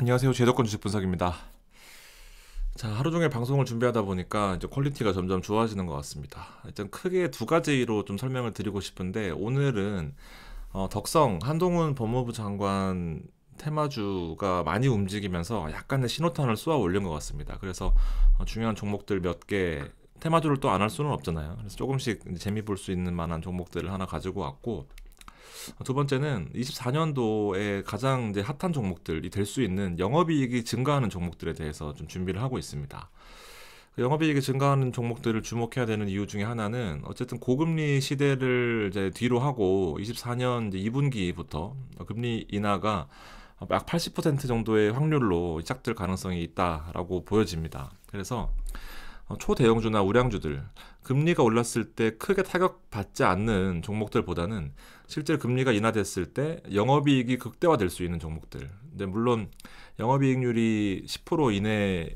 안녕하세요. 제도권 주식 분석입니다. 자, 하루 종일 방송을 준비하다 보니까 이제 퀄리티가 점점 좋아지는 것 같습니다. 일단 크게 두 가지로 좀 설명을 드리고 싶은데 오늘은 어, 덕성 한동훈 법무부 장관 테마주가 많이 움직이면서 약간의 신호탄을 쏘아 올린 것 같습니다. 그래서 어, 중요한 종목들 몇 개 테마주를 또 안 할 수는 없잖아요. 그래서 조금씩 재미 볼 수 있는 만한 종목들을 하나 가지고 왔고 어, 두 번째는 24년도에 가장 이제 핫한 종목들이 될 수 있는 영업이익이 증가하는 종목들에 대해서 좀 준비를 하고 있습니다. 그 영업이익이 증가하는 종목들을 주목해야 되는 이유 중에 하나는 어쨌든 고금리 시대를 이제 뒤로 하고 24년 이제 2분기부터 금리 인하가 약 80% 정도의 확률로 시작될 가능성이 있다라고 보여집니다. 그래서 어, 초대형주나 우량주들 금리가 올랐을 때 크게 타격받지 않는 종목들보다는 실제로 금리가 인하됐을 때 영업이익이 극대화될 수 있는 종목들. 근데 물론 영업이익률이 10% 이내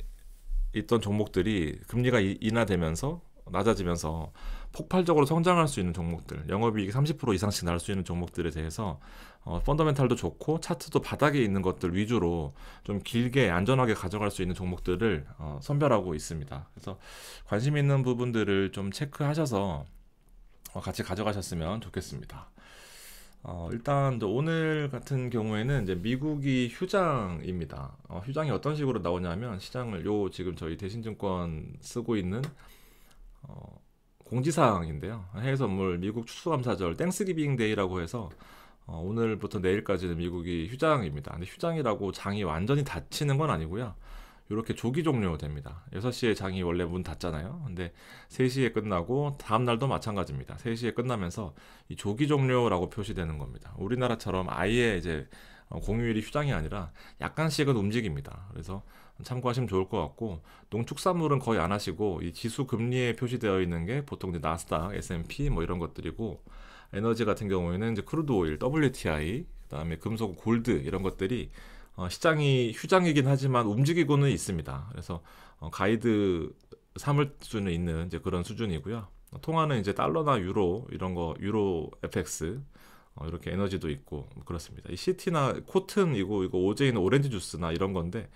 있던 종목들이 금리가 인하되면서 낮아지면서 폭발적으로 성장할 수 있는 종목들, 영업이익이 30% 이상씩 날 수 있는 종목들에 대해서 어, 펀더멘탈도 좋고 차트도 바닥에 있는 것들 위주로 좀 길게 안전하게 가져갈 수 있는 종목들을 어, 선별하고 있습니다. 그래서 관심 있는 부분들을 좀 체크하셔서 어, 같이 가져가셨으면 좋겠습니다. 어, 일단 오늘 같은 경우에는 이제 미국이 휴장입니다. 어, 휴장이 어떤 식으로 나오냐면 시장을 요 지금 저희 대신증권 쓰고 있는 어, 공지사항인데요. 해외선물 미국 추수감사절 땡스기빙 데이라고 해서 어, 오늘부터 내일까지는 미국이 휴장입니다. 근데 휴장이라고 장이 완전히 닫히는 건 아니고요. 이렇게 조기 종료됩니다. 6시에 장이 원래 문 닫잖아요. 근데 3시에 끝나고 다음 날도 마찬가지입니다. 3시에 끝나면서 이 조기 종료라고 표시되는 겁니다. 우리나라처럼 아예 이제 어, 공휴일이 휴장이 아니라 약간씩은 움직입니다. 그래서 참고하시면 좋을 것 같고 농축산물은 거의 안 하시고 이 지수 금리에 표시되어 있는 게 보통 이제 나스닥, S&P 뭐 이런 것들이고 에너지 같은 경우에는 이제 크루드 오일, WTI, 그다음에 금속 골드 이런 것들이 어, 시장이 휴장이긴 하지만 움직이고는 있습니다. 그래서 어, 가이드 삼을 수는 있는 이제 그런 수준이고요. 통화는 이제 달러나 유로 이런 거 유로 FX 어, 이렇게 에너지도 있고 뭐 그렇습니다. 이 시티나 코튼이고 이거 오제이는 오렌지 주스나 이런 건데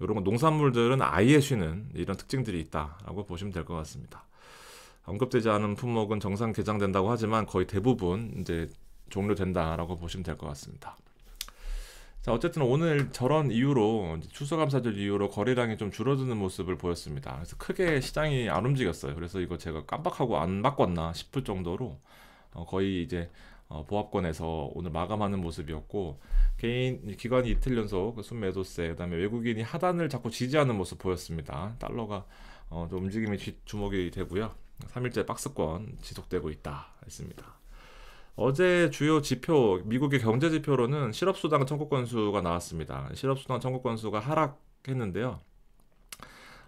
이런 건 농산물들은 아예 쉬는 이런 특징들이 있다라고 보시면 될 것 같습니다. 언급되지 않은 품목은 정상 개장된다고 하지만 거의 대부분 이제 종료된다라고 보시면 될 것 같습니다. 자 어쨌든 오늘 저런 이유로 추수감사절 이후로 거래량이 좀 줄어드는 모습을 보였습니다. 그래서 크게 시장이 안 움직였어요. 그래서 이거 제가 깜빡하고 안 바꿨나 싶을 정도로 어, 거의 이제 어, 보합권에서 오늘 마감하는 모습이었고 개인 기관이 이틀 연속 그 순매도세 그다음에 외국인이 하단을 자꾸 지지하는 모습 보였습니다. 달러가 어, 좀 움직임이 주목이 되고요. 3일째 박스권 지속되고 있다 했습니다. 어제 주요 지표 미국의 경제 지표로는 실업수당 청구 건수가 나왔습니다. 실업수당 청구 건수가 하락했는데요.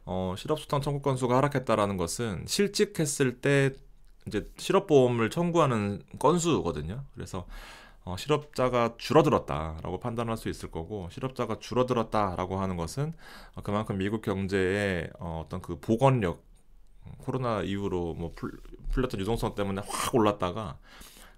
어, 실업수당 청구 건수가 하락했다라는 것은 실직했을 때 이제 실업보험을 청구하는 건수거든요. 그래서 어, 실업자가 줄어들었다라고 판단할 수 있을 거고 실업자가 줄어들었다라고 하는 것은 어, 그만큼 미국 경제의 어, 어떤 그 복원력 코로나 이후로 뭐 풀, 풀렸던 유동성 때문에 확 올랐다가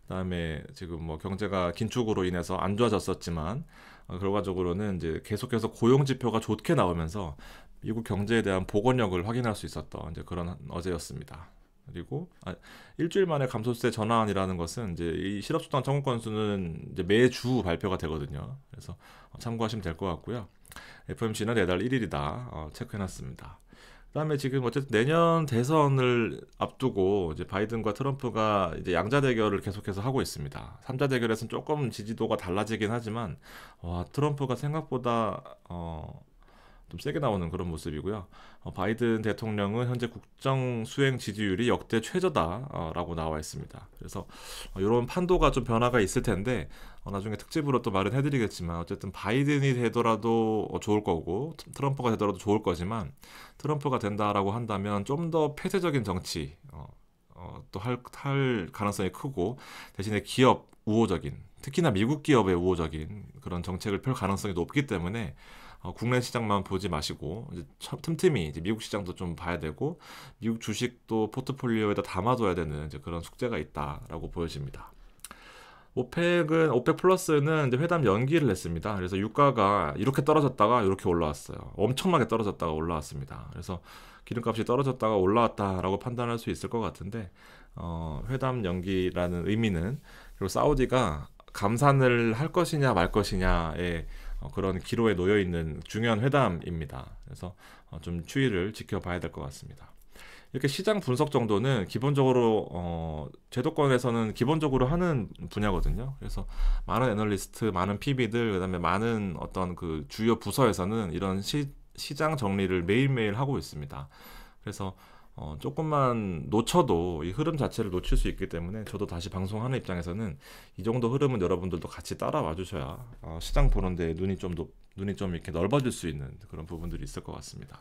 그다음에 지금 뭐 경제가 긴축으로 인해서 안 좋아졌었지만 어, 결과적으로는 이제 계속해서 고용 지표가 좋게 나오면서 미국 경제에 대한 복원력을 확인할 수 있었던 이제 그런 어제였습니다. 그리고 아, 일주일 만에 감소세 전환이라는 것은 이제 이 실업수당 청구 건수는 이제 매주 발표가 되거든요. 그래서 참고하시면 될 것 같고요. f m c 는 내달 1일이다 어, 체크해놨습니다. 그다음에 지금 어쨌든 내년 대선을 앞두고 이제 바이든과 트럼프가 이제 양자 대결을 계속해서 하고 있습니다. 삼자 대결에서는 조금 지지도가 달라지긴 하지만 와 트럼프가 생각보다 어좀 세게 나오는 그런 모습이고요. 어, 바이든 대통령은 현재 국정 수행 지지율이 역대 최저다라고 나와 있습니다. 그래서 어, 이런 판도가 좀 변화가 있을 텐데 어, 나중에 특집으로 또 말은 해드리겠지만 어쨌든 바이든이 되더라도 좋을 거고 트럼프가 되더라도 좋을 거지만 트럼프가 된다라고 한다면 좀 더 폐쇄적인 정치 어, 어, 또할 할 가능성이 크고 대신에 기업 우호적인 특히나 미국 기업의 우호적인 그런 정책을 펼 가능성이 높기 때문에 어, 국내 시장만 보지 마시고 이제 틈틈이 이제 미국 시장도 좀 봐야 되고 미국 주식도 포트폴리오에다 담아둬야 되는 그런 숙제가 있다라고 보여집니다. 오펙은 오펙 플러스는 회담 연기를 했습니다. 그래서 유가가 이렇게 떨어졌다가 이렇게 올라왔어요. 엄청나게 떨어졌다가 올라왔습니다. 그래서 기름값이 떨어졌다가 올라왔다라고 판단할 수 있을 것 같은데 어, 회담 연기라는 의미는 그리고 사우디가 감산을 할 것이냐 말 것이냐에 어, 그런 기로에 놓여 있는 중요한 회담입니다. 그래서 어, 좀 추이를 지켜봐야 될 것 같습니다. 이렇게 시장 분석 정도는 기본적으로 어, 제도권에서는 기본적으로 하는 분야거든요. 그래서 많은 애널리스트, 많은 PB들, 그다음에 많은 어떤 그 주요 부서에서는 이런 시, 시장 정리를 매일매일 하고 있습니다. 그래서 어, 조금만 놓쳐도 이 흐름 자체를 놓칠 수 있기 때문에 저도 다시 방송하는 입장에서는 이 정도 흐름은 여러분들도 같이 따라와 주셔야 어, 시장 보는데 눈이 좀 높, 눈이 좀 이렇게 넓어질 수 있는 그런 부분들이 있을 것 같습니다.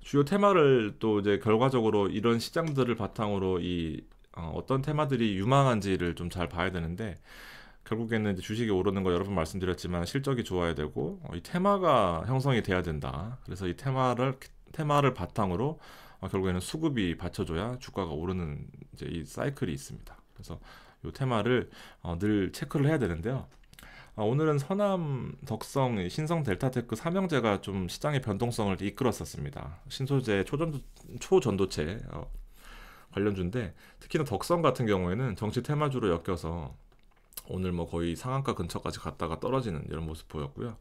주요 테마를 또 이제 결과적으로 이런 시장들을 바탕으로 이 어, 어떤 테마들이 유망한지를 좀 잘 봐야 되는데 결국에는 이제 주식이 오르는 거 여러 번 말씀드렸지만 실적이 좋아야 되고 어, 이 테마가 형성이 돼야 된다. 그래서 이 테마를 테마를 바탕으로 어, 결국에는 수급이 받쳐줘야 주가가 오르는 이제 이 사이클이 있습니다. 그래서 이 테마를 어, 늘 체크를 해야 되는데요. 어, 오늘은 서남, 덕성, 신성, 델타테크 삼형제가 좀 시장의 변동성을 이끌었었습니다. 신소재 초전도, 초전도체 어, 관련주인데 특히나 덕성 같은 경우에는 정치 테마주로 엮여서 오늘 뭐 거의 상한가 근처까지 갔다가 떨어지는 이런 모습 보였고요.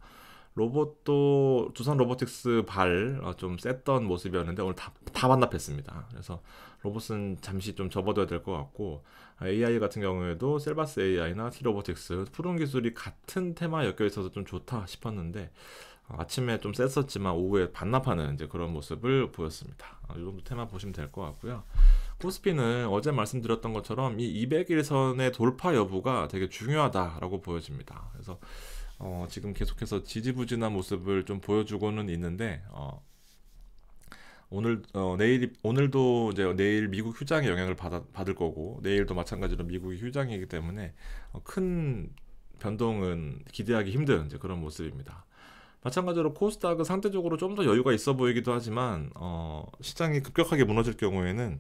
로봇도 두산 로보틱스 발좀 어, 셌던 모습이었는데 오늘 다, 다 반납했습니다. 그래서 로봇은 잠시 좀 접어둬야 될 것 같고 AI 아, 같은 경우에도 셀바스 AI나 티로보틱스 푸른 기술이 같은 테마에 엮여 있어서 좀 좋다 싶었는데 어, 아침에 좀 셌었지만 오후에 반납하는 이제 그런 모습을 보였습니다. 어, 이 정도 테마 보시면 될 것 같고요. 코스피는 어제 말씀드렸던 것처럼 이 200일선의 돌파 여부가 되게 중요하다라고 보여집니다. 그래서 어, 지금 계속해서 지지부진한 모습을 좀 보여주고는 있는데 어, 오늘 어, 내일 오늘도 이제 내일 미국 휴장의 영향을 받아, 받을 거고 내일도 마찬가지로 미국이 휴장이기 때문에 어, 큰 변동은 기대하기 힘든 이제 그런 모습입니다. 마찬가지로 코스닥은 상대적으로 좀 더 여유가 있어 보이기도 하지만 어, 시장이 급격하게 무너질 경우에는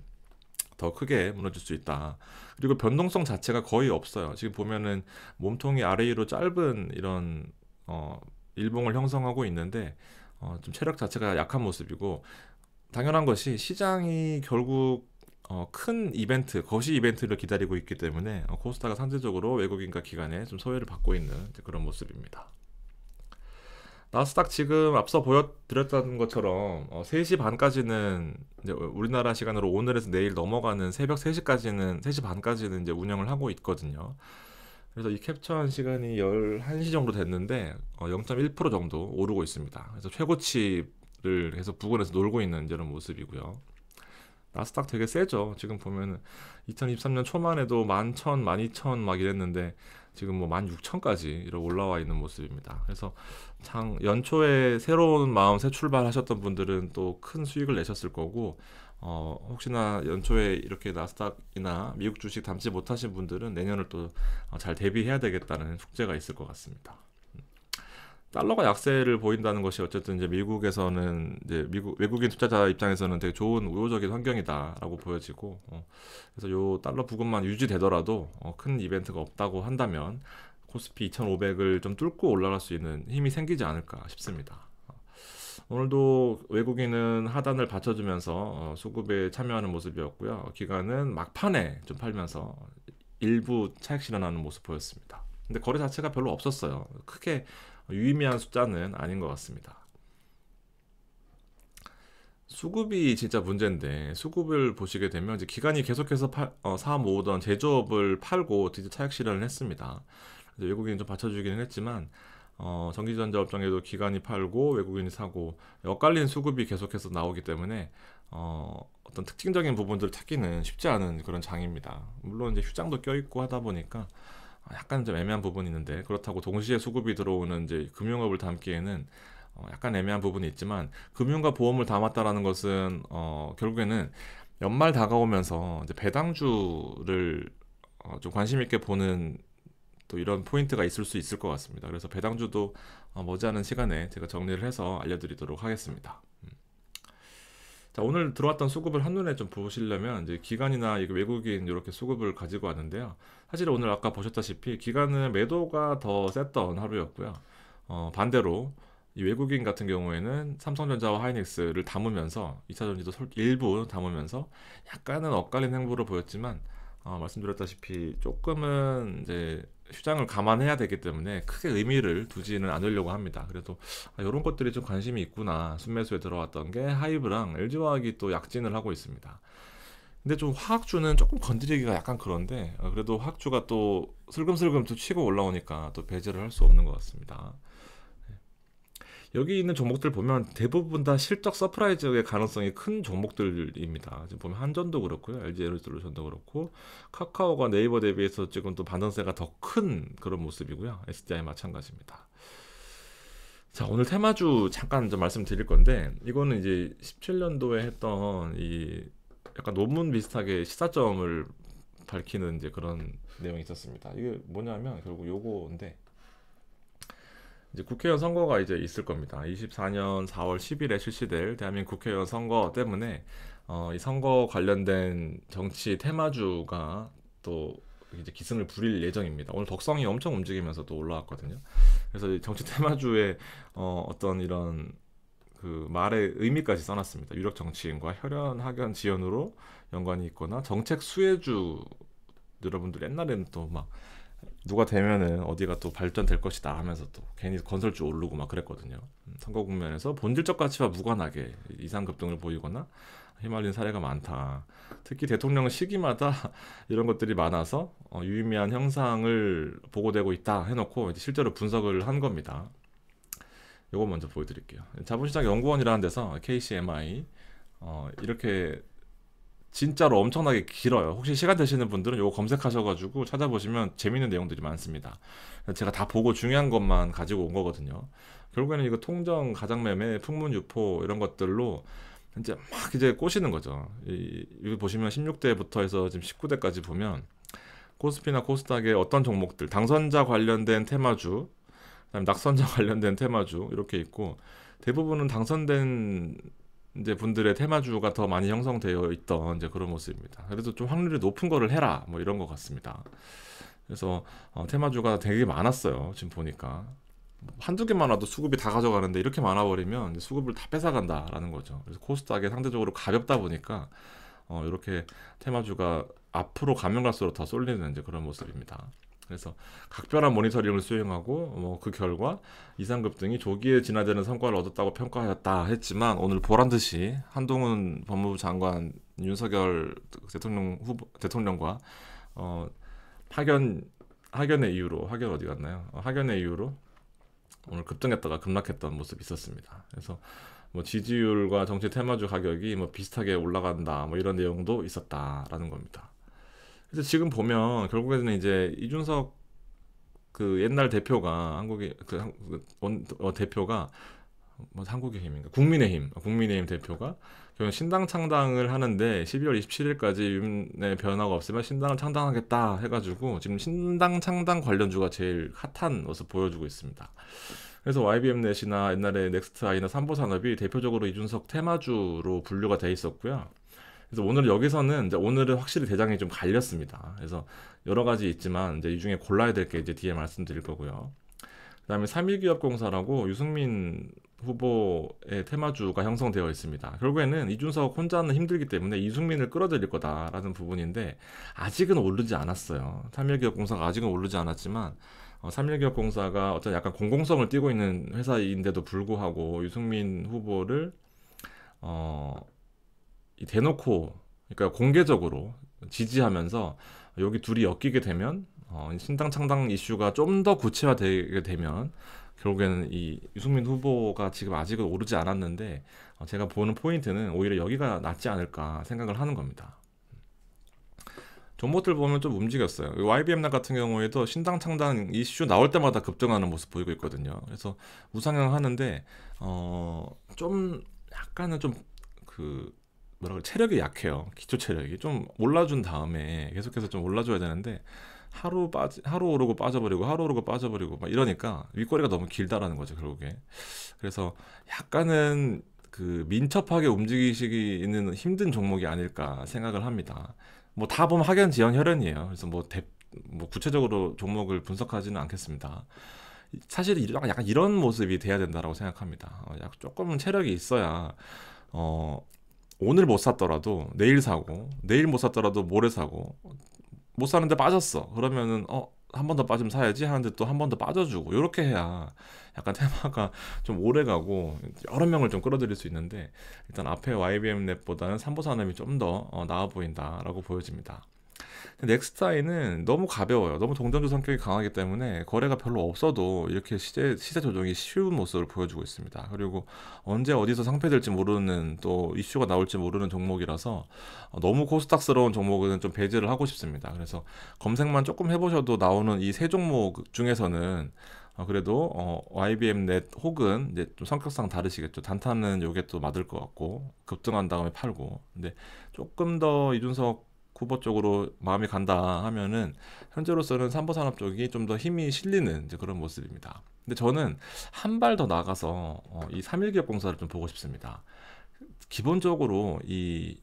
더 크게 무너질 수 있다. 그리고 변동성 자체가 거의 없어요. 지금 보면은 몸통이 아래 위로 짧은 이런 어, 일봉을 형성하고 있는데 어, 좀 체력 자체가 약한 모습이고 당연한 것이 시장이 결국 어, 큰 이벤트, 거시 이벤트를 기다리고 있기 때문에 어, 코스닥가 상대적으로 외국인과 기관에 좀 소외를 받고 있는 그런 모습입니다. 나스닥 지금 앞서 보여드렸던 것처럼 어, 3시 반까지는 이제 우리나라 시간으로 오늘에서 내일 넘어가는 새벽 3시까지는 3시 반까지는 이제 운영을 하고 있거든요. 그래서 이 캡처한 시간이 11시 정도 됐는데 어, 0.1% 정도 오르고 있습니다. 그래서 최고치를 계속 부근에서 놀고 있는 이런 모습이고요. 나스닥 되게 세죠. 지금 보면 2023년 초만 해도 11,000, 12,000 막 이랬는데 지금 뭐 16,000까지 이렇게 올라와 있는 모습입니다. 그래서 참 연초에 새로운 마음 새 출발하셨던 분들은 또 큰 수익을 내셨을 거고 어, 혹시나 연초에 이렇게 나스닥이나 미국 주식 담지 못하신 분들은 내년을 또 잘 대비해야 되겠다는 숙제가 있을 것 같습니다. 달러가 약세를 보인다는 것이 어쨌든 이제 미국에서는 이제 미국 외국인 투자자 입장에서는 되게 좋은 우호적인 환경이다라고 보여지고 어, 그래서 요 달러 부근만 유지되더라도 어, 큰 이벤트가 없다고 한다면 코스피 2,500을 좀 뚫고 올라갈 수 있는 힘이 생기지 않을까 싶습니다. 어, 오늘도 외국인은 하단을 받쳐주면서 어, 수급에 참여하는 모습이었고요. 기간은 막판에 좀 팔면서 일부 차익 실현하는 모습 보였습니다. 근데 거래 자체가 별로 없었어요. 크게 유의미한 숫자는 아닌 것 같습니다. 수급이 진짜 문제인데 수급을 보시게 되면 이제 기간이 계속해서 팔, 어, 사 모으던 제조업을 팔고 드디어 차익 실현을 했습니다. 외국인이 좀 받쳐주기는 했지만 어, 전기전자 업종에도 기관이 팔고 외국인이 사고 엇갈린 수급이 계속해서 나오기 때문에 어, 어떤 특징적인 부분들을 찾기는 쉽지 않은 그런 장입니다. 물론 이제 휴장도 껴있고 하다 보니까 약간 좀 애매한 부분이 있는데 그렇다고 동시에 수급이 들어오는 이제 금융업을 담기에는 어, 약간 애매한 부분이 있지만 금융과 보험을 담았다라는 것은 어, 결국에는 연말 다가오면서 이제 배당주를 어, 좀 관심 있게 보는 또 이런 포인트가 있을 수 있을 것 같습니다. 그래서 배당주도 어, 머지않은 시간에 제가 정리를 해서 알려드리도록 하겠습니다. 자, 오늘 들어왔던 수급을 한눈에 좀 보시려면 이제 기간이나 외국인 이렇게 수급을 가지고 왔는데요. 사실 오늘 아까 보셨다시피 기간은 매도가 더 셌던 하루였고요. 어, 반대로 이 외국인 같은 경우에는 삼성전자와 하이닉스를 담으면서 2차 전지도 일부 담으면서 약간은 엇갈린 행보를 보였지만 어, 말씀드렸다시피 조금은 이제 휴장을 감안해야 되기 때문에 크게 의미를 두지는 않으려고 합니다. 그래도 아, 이런 것들이 좀 관심이 있구나. 순매수에 들어왔던 게 하이브랑 LG화학이 또 약진을 하고 있습니다. 근데 좀 화학주는 조금 건드리기가 약간 그런데 아, 그래도 화학주가 또 슬금슬금 또 치고 올라오니까 또 배제를 할 수 없는 것 같습니다. 여기 있는 종목들 보면 대부분 다 실적 서프라이즈의 가능성이 큰 종목들입니다. 지금 보면 한전도 그렇고요, LG 에너솔루션도 그렇고 카카오가 네이버 대비해서 지금 또 반등세가 더 큰 그런 모습이고요. SDI 마찬가지입니다. 자 오늘 테마주 잠깐 좀 말씀드릴 건데 이거는 이제 17년도에 했던 이 약간 논문 비슷하게 시사점을 밝히는 이제 그런 내용이 있었습니다. 이게 뭐냐면 결국 요거인데 이제 국회의원 선거가 이제 있을 겁니다. 24년 4월 10일에 실시될 대한민국 국회의원 선거 때문에 어, 이 선거 관련된 정치 테마주가 또 이제 기승을 부릴 예정입니다. 오늘 덕성이 엄청 움직이면서 또 올라왔거든요. 그래서 정치 테마주의 어, 어떤 이런 그 말의 의미까지 써놨습니다. 유력 정치인과 혈연, 학연, 지연으로 연관이 있거나 정책 수혜주 여러분들 옛날에는 또막 누가 되면은 어디가 또 발전될 것이다 하면서 또 괜히 건설주 오르고 막 그랬거든요. 음, 선거 국면에서 본질적 가치와 무관하게 이상급등을 보이거나 휘말린 사례가 많다. 특히 대통령 시기마다 이런 것들이 많아서 어, 유의미한 형상을 보고되고 있다 해놓고 실제로 분석을 한 겁니다. 요거 먼저 보여드릴게요. 자본시장 연구원이라는 데서 KCMI 어, 이렇게 진짜로 엄청나게 길어요. 혹시 시간 되시는 분들은 이거 검색하셔가지고 찾아보시면 재밌는 내용들이 많습니다. 제가 다 보고 중요한 것만 가지고 온 거거든요. 결국에는 이거 통정, 가장매매, 풍문유포 이런 것들로 이제 막 이제 꼬시는 거죠. 이, 여 보시면 16대부터 해서 지금 19대까지 보면 코스피나 코스닥의 어떤 종목들, 당선자 관련된 테마주, 그다음 낙선자 관련된 테마주 이렇게 있고 대부분은 당선된 이제 분들의 테마주가 더 많이 형성되어 있던 이제 그런 모습입니다. 그래도 좀 확률이 높은 거를 해라 뭐 이런 것 같습니다. 그래서 어, 테마주가 되게 많았어요. 지금 보니까 한두 개만 와도 수급이 다 가져가는데 이렇게 많아버리면 수급을 다 뺏어간다라는 거죠. 그래서 코스닥이 상대적으로 가볍다 보니까 어, 이렇게 테마주가 앞으로 가면 갈수록 더 쏠리는 이제 그런 모습입니다. 그래서 각별한 모니터링을 수행하고 뭐 그 결과 이상급 등이 조기에 진화되는 성과를 얻었다고 평가하였다 했지만 오늘 보란 듯이 한동훈 법무부 장관 윤석열 대통령 후보 대통령과 어 파견 하견의 이유로 하견 어디 갔나요? 어, 하견의 이유로 오늘 급등했다가 급락했던 모습이 있었습니다. 그래서 뭐 지지율과 정치 테마주 가격이 뭐 비슷하게 올라간다 뭐 이런 내용도 있었다라는 겁니다. 그래서 지금 보면 결국에는 이제 이준석 그 옛날 대표가 한국의 그원 그 어, 대표가 뭐 한국의 힘인가 국민의힘 어, 국민의힘 대표가 결국 신당 창당을 하는데 12월 27일까지 윤의 변화가 없으면 신당을 창당하겠다 해가지고 지금 신당 창당 관련주가 제일 핫한 모습 보여주고 있습니다. 그래서 YBM 넷이나 옛날에 넥스트 아이나 삼보산업이 대표적으로 이준석 테마주로 분류가 돼 있었고요. 그래서 오늘 여기서는 이제 오늘은 확실히 대장이 좀 갈렸습니다. 그래서 여러 가지 있지만 이제 이 중에 골라야 될 게 이제 뒤에 말씀드릴 거고요. 그다음에 삼일기업공사라고 유승민 후보의 테마주가 형성되어 있습니다. 결국에는 이준석 혼자는 힘들기 때문에 이승민을 끌어들일 거다라는 부분인데 아직은 오르지 않았어요. 삼일기업공사가 아직은 오르지 않았지만 어, 삼일기업공사가 어떤 약간 공공성을 띄고 있는 회사인데도 불구하고 유승민 후보를 어, 대놓고 그러니까 공개적으로 지지하면서 여기 둘이 엮이게 되면 어, 신당 창당 이슈가 좀 더 구체화되게 되면 결국에는 이 유승민 후보가 지금 아직은 오르지 않았는데 어, 제가 보는 포인트는 오히려 여기가 낫지 않을까 생각을 하는 겁니다. 종목들 보면 좀 움직였어요. YBM 날 같은 경우에도 신당 창당 이슈 나올 때마다 급등하는 모습 보이고 있거든요. 그래서 우상향 하는데 어, 좀 약간은 좀그 뭐라 그래 체력이 약해요. 기초 체력이 좀 올라준 다음에 계속해서 좀 올라줘야 되는데 하루 빠지 하루 오르고 빠져버리고 하루 오르고 빠져버리고 막 이러니까 윗거리가 너무 길다라는 거죠 결국에. 그래서 약간은 그 민첩하게 움직이시기는 힘든 종목이 아닐까 생각을 합니다. 뭐 다 보면 학연 지연 혈연이에요. 그래서 뭐, 대, 뭐 구체적으로 종목을 분석하지는 않겠습니다. 사실 이 약간 이런 모습이 돼야 된다라고 생각합니다. 어, 약 조금은 체력이 있어야 어 오늘 못 샀더라도 내일 사고 내일 못 샀더라도 모레 사고 못 사는데 빠졌어 그러면은 어 한 번 더 빠지면 사야지 하는데 또 한 번 더 빠져주고 이렇게 해야 약간 테마가 좀 오래가고 여러 명을 좀 끌어들일 수 있는데 일단 앞에 YBM 넷보다는 삼보산업이 좀더 어, 나아 보인다라고 보여집니다. 넥스타이는 너무 가벼워요. 너무 동전주 성격이 강하기 때문에 거래가 별로 없어도 이렇게 시세, 시세 조정이 쉬운 모습을 보여주고 있습니다. 그리고 언제 어디서 상패될지 모르는 또 이슈가 나올지 모르는 종목이라서 어, 너무 코스닥스러운 종목은 좀 배제를 하고 싶습니다. 그래서 검색만 조금 해보셔도 나오는 이 세 종목 중에서는 어, 그래도 어, YBM 넷 혹은 이제 좀 성격상 다르시겠죠. 단타는 요게 또 맞을 것 같고 급등한 다음에 팔고. 근데 조금 더 이준석 쿠버 쪽으로 마음이 간다 하면은 현재로서는 삼보 산업 쪽이 좀 더 힘이 실리는 그런 모습입니다. 근데 저는 한 발 더 나가서 어, 이 삼일 기업 공사를 좀 보고 싶습니다. 기본적으로 이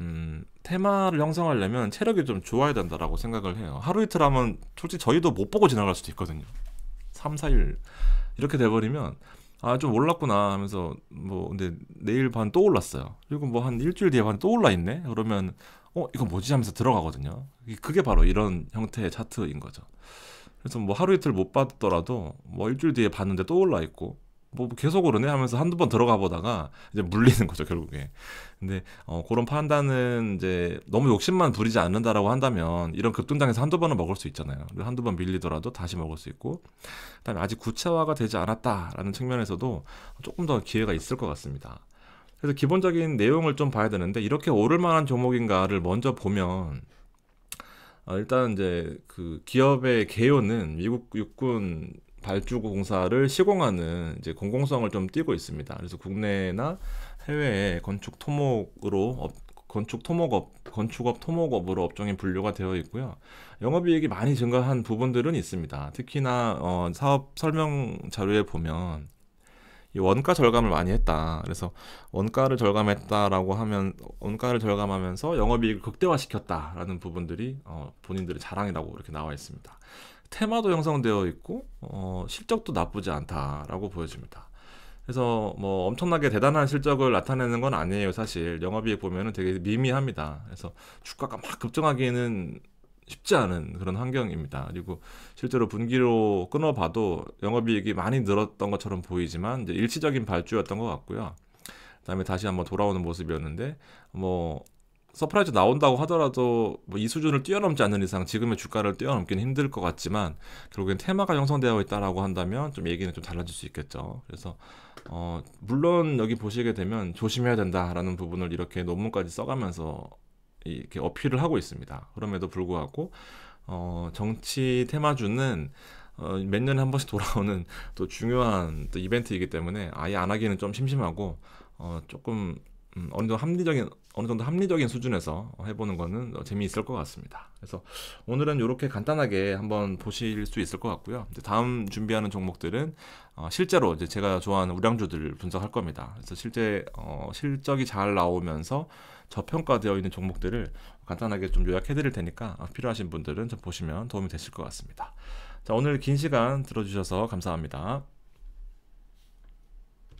음, 테마를 형성하려면 체력이 좀 좋아야 된다라고 생각을 해요. 하루 이틀 하면 솔직히 저희도 못 보고 지나갈 수도 있거든요. 삼사일 이렇게 돼버리면 아좀 올랐구나 하면서 뭐 근데 내일 반 또 올랐어요. 그리고 뭐 한 일주일 뒤에 반 또 올라 있네. 그러면 어 이거 뭐지 하면서 들어가거든요. 그게 바로 이런 형태의 차트인 거죠. 그래서 뭐 하루 이틀 못 봤더라도 뭐 일주일 뒤에 봤는데 또 올라 있고 뭐 계속 오르네 하면서 한두 번 들어가 보다가 이제 물리는 거죠 결국에 근데 어 그런 판단은 이제 너무 욕심만 부리지 않는다라고 한다면 이런 급등장에서 한두 번은 먹을 수 있잖아요 한두 번 밀리더라도 다시 먹을 수 있고 그다음에 아직 구체화가 되지 않았다라는 측면에서도 조금 더 기회가 있을 것 같습니다 그래서 기본적인 내용을 좀 봐야 되는데 이렇게 오를 만한 종목인가를 먼저 보면 어, 일단 이제 그 기업의 개요는 미국 육군 발주 공사를 시공하는 이제 공공성을 좀띄고 있습니다. 그래서 국내나 해외에 건축 토목으로 업, 건축 토목업, 건축업 토목업으로 업종이 분류가 되어 있고요. 영업이익이 많이 증가한 부분들은 있습니다. 특히나 어, 사업 설명 자료에 보면 원가 절감을 많이 했다. 그래서 원가를 절감했다라고 하면 원가를 절감하면서 영업이익을 극대화시켰다라는 부분들이 어, 본인들의 자랑이라고 이렇게 나와 있습니다. 테마도 형성되어 있고 어, 실적도 나쁘지 않다라고 보여집니다. 그래서 뭐 엄청나게 대단한 실적을 나타내는 건 아니에요 사실 영업이익 보면은 되게 미미합니다. 그래서 주가가 막 급증하기에는 쉽지 않은 그런 환경입니다. 그리고 실제로 분기로 끊어봐도 영업이익이 많이 늘었던 것처럼 보이지만 일시적인 발주였던 것 같고요. 그다음에 다시 한번 돌아오는 모습이었는데 뭐 서프라이즈 나온다고 하더라도 뭐이 수준을 뛰어넘지 않는 이상 지금의 주가를 뛰어넘기는 힘들 것 같지만 결국엔 테마가 형성되어 있다라고 한다면 좀 얘기는 좀 달라질 수 있겠죠. 그래서 어 물론 여기 보시게 되면 조심해야 된다라는 부분을 이렇게 논문까지 써가면서 이렇게 어필을 하고 있습니다. 그럼에도 불구하고 어, 정치 테마주는 어, 몇 년에 한 번씩 돌아오는 또 중요한 또 이벤트이기 때문에 아예 안 하기는 좀 심심하고 어, 조금 음, 어느 정도 합리적인 어느 정도 합리적인 수준에서 해보는 거는 재미있을 것 같습니다. 그래서 오늘은 이렇게 간단하게 한번 보실 수 있을 것 같고요. 다음 준비하는 종목들은 어, 실제로 이제 제가 좋아하는 우량주들 분석할 겁니다. 그래서 실제 어, 실적이 잘 나오면서 저평가되어 있는 종목들을 간단하게 좀 요약해드릴 테니까 필요하신 분들은 좀 보시면 도움이 되실 것 같습니다. 자, 오늘 긴 시간 들어주셔서 감사합니다.